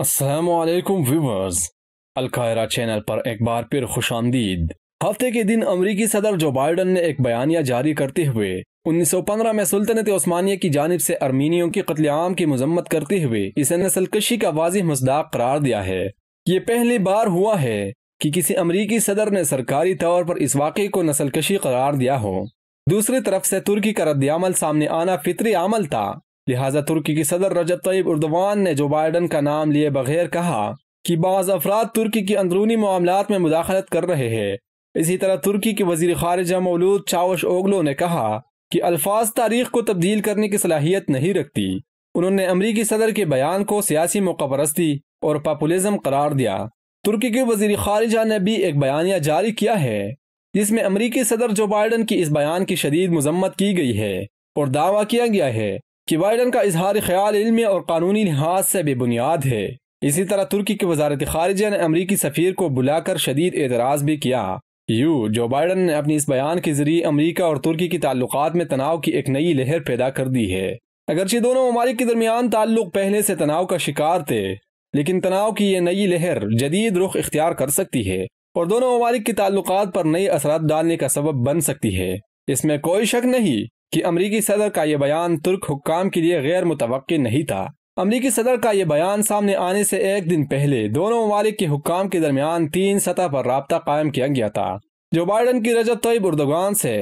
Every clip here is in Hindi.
असलम व्यूवर्स अलकायरा चैनल पर एक बार फिर खुश आमदीद हफ्ते के दिन अमरीकी सदर जो बाइडन ने एक बयानिया जारी करते हुए उन्नीस सौ पंद्रह में सुल्तनत ओस्मानिया की जानब से अर्मीनियों की कत्लेआम की मजम्मत करते हुए इसे नसलकशी का वाज मजदाक करार दिया है ये पहली बार हुआ है कि किसी अमरीकी सदर ने सरकारी तौर पर इस वाक़े को नसलकशी करार दिया हो दूसरी तरफ से तुर्की का रद्दमल सामने आना फितरी अमल था लिहाजा तुर्की की सदर रजब तयब उर्दवान ने जो बाइडन का नाम लिए बगैर कहा कि बाज़ अफराद तुर्की के अंदरूनी मामला में मुदाखलत कर रहे हैं इसी तरह तुर्की के वजीर खारजा मौलूद चावश ओगलो ने कहा कि अल्फाज तारीख को तब्दील करने की सलाहियत नहीं रखती उन्होंने अमरीकी सदर के बयान को सियासी मौकापरस्ती और पॉपुलिज्म करार दिया तुर्की के वजीर खारजा ने भी एक बयानिया जारी किया है जिसमें अमरीकी सदर जो बाइडन की इस बयान की शदीद मजम्मत की गई है और दावा किया गया है कि बाइडन का इजहार ख्याल इलमी और कानूनी लिहाज से बेबुनियाद है इसी तरह तुर्की की वजारत खारजा ने अमरीकी सफ़ीर को बुलाकर शदीद एतराज़ भी किया यू जो बाइडन ने अपने इस बयान के जरिए अमरीका और तुर्की के ताल्लुक में तनाव की एक नई लहर पैदा कर दी है अगरचे दोनों ममालिक के दरमियान ताल्लुक पहले से तनाव का शिकार थे लेकिन तनाव की यह नई लहर जदीद रुख इख्तियार कर सकती है और दोनों ममालिक के ताल्लुक पर नए असरा डालने का सबब बन सकती है इसमें कोई शक नहीं कि अमरीकी सदर का यह बयान तुर्क हुकाम के लिए गैर मुतव नहीं था अमरीकी सदर का ये बयान सामने आने से एक दिन पहले दोनों ममालिक के हुक्काम के दरमियान तीन सतह पर रबता कायम किया गया था जो बाइडन की रजत तयब उर्दगान से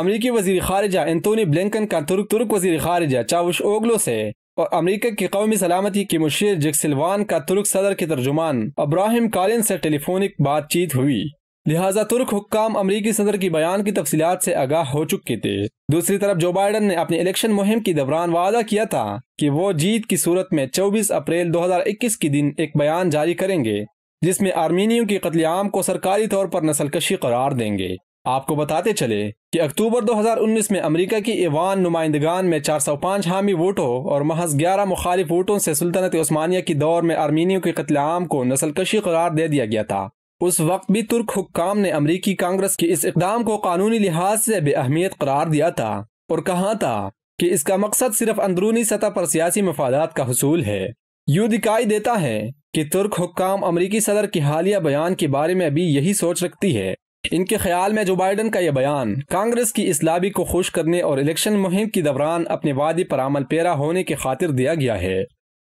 अमरीकी वजी खारजा एंतोनी ब्लिंकन का तुर्क तुर्क वजीर खारजा चावुश ओगलो से और अमरीका की कौमी सलामती के मुशीर जक्सिलवान का तुर्क सदर के तर्जुमान अब्राहिम कालिन से टेलीफोनिक बातचीत हुई लिहाजा तुर्क हुक्काम अमरीकी सदर की बयान की तफसीत से आगाह हो चुके थे दूसरी तरफ जो बाइडन ने अपनी इलेक्शन मुहिम के दौरान वादा किया था कि वो जीत की सूरत में 24 अप्रैल 2021 के दिन एक बयान जारी करेंगे जिसमें आर्मीनियों के कतलेआम को सरकारी तौर पर नस्लकशी करार देंगे आपको बताते चले कि अक्टूबर 2019 में अमेरिका की ईवान नुमाइंदगान में 405 हामी वोटों और महज 11 मुखालिफ वोटों से सुल्तनत उस्मानिया की दौर में आर्मीनियों के कतलेआम को नस्लकशी करार दे दिया गया था उस वक्त भी तुर्क हुक्काम ने अमरीकी कांग्रेस के इस इकदाम को कानूनी लिहाज से बेअहमियत करार दिया था और कहा था कि इसका मकसद सिर्फ अंदरूनी सतह पर सियासी मफादात का हसूल है यूँ दिखाई देता है कि तुर्क हुक्काम अमरीकी सदर की हालिया बयान के बारे में भी यही सोच रखती है इनके ख्याल में जो बाइडन का यह बयान कांग्रेस की इस लाबी को खुश करने और इलेक्शन मुहिम के दौरान अपने वादे पर अमल पैरा होने के खातिर दिया गया है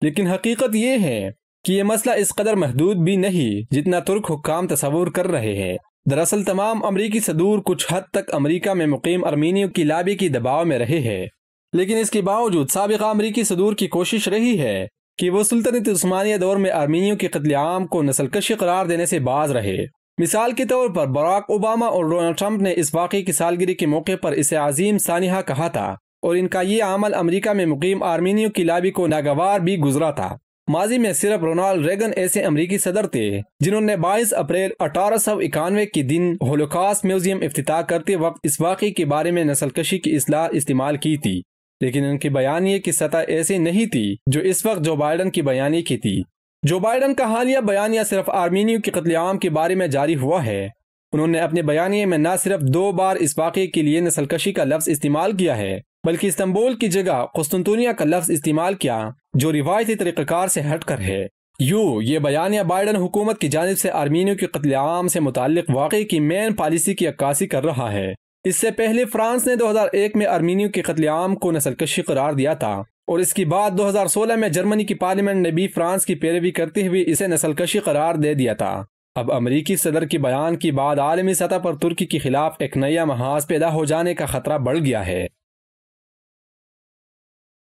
लेकिन हकीकत यह है कि ये मसला इस कदर महदूद भी नहीं जितना तुर्क हुकाम तस्वूर कर रहे हैं दरअसल तमाम अमरीकी सदूर कुछ हद तक अमरीका में मुकीम अर्मीनियों की लाबी की दबाव में रहे हैं लेकिन इसके बावजूद सबका अमरीकी सदूर की कोशिश रही है कि वो सुल्तनत स्मानिया दौर में आर्मीनियों के कतलेआम को नस्लकशी करार देने से बाज रहे मिसाल के तौर पर बराक ओबामा और डोनाल्ड ट्रंप ने इस वाक़े की सालगिरी के मौके पर इसे अजीम सानिहा कहा था और इनका ये अमल अमरीका में मुकीम आर्मीनियों की लाबी को नागवार भी गुजरा था माजी में सिर्फ रोनाल्ड रेगन ऐसे अमरीकी सदर थे जिन्होंने 22 अप्रैल अठारह के दिन होलोकास्ट म्यूजियम अफ्ताह करते वक्त इस वाक़े के बारे में नस्लकशी की असलाह इस्तेमाल की थी लेकिन उनके बयानी की सतह ऐसी नहीं थी जो इस वक्त जो बाइडन की बयानी की थी जो बाइडन का हालिया बयानिया सिर्फ आर्मीनियों के कत्लेआम के बारे में जारी हुआ है उन्होंने अपने बयानी में न सिर्फ दो बार इस वाक़े के लिए नस्लकशी का लफ्ज़ इस्तेमाल किया है बल्कि इस्तंबुल की जगह कुस्तुनतुनिया का लफ्ज इस्तेमाल किया जो रिवायती तरीक़ार से हट कर है यू ये बयानिया बाइडन हुकूमत की जानब से आर्मीनियों के आम से मुतल वाकई की मेन पॉलिसी की अक्कासी कर रहा है इससे पहले फ्रांस ने 2001 में आर्मीनियों के कत्लेआम को नसलकशी करार दिया था और इसके बाद 2016 में जर्मनी की पार्लियामेंट ने भी फ्रांस की पैरवी करते हुए इसे नसलकशी करार दे दिया था अब अमरीकी सदर के बयान के बाद आलमी सतह पर तुर्की के खिलाफ एक नया महाज पैदा हो जाने का खतरा बढ़ गया है